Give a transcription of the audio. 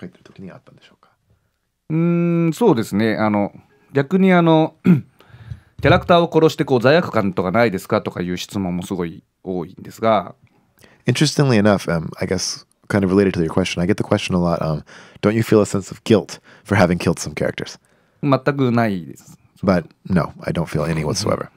書いてる時にあったんでしょうかうんそうですねあの逆にあのキャラクターを殺してこう罪悪感とかないですかとかいう質問もすごい多いんですが Interestingly enough, um, I guess kind of related to your question, I get the question a lot, um, don't you feel a sense of guilt for having killed some characters? 全くないです。But no, I don't feel any whatsoever.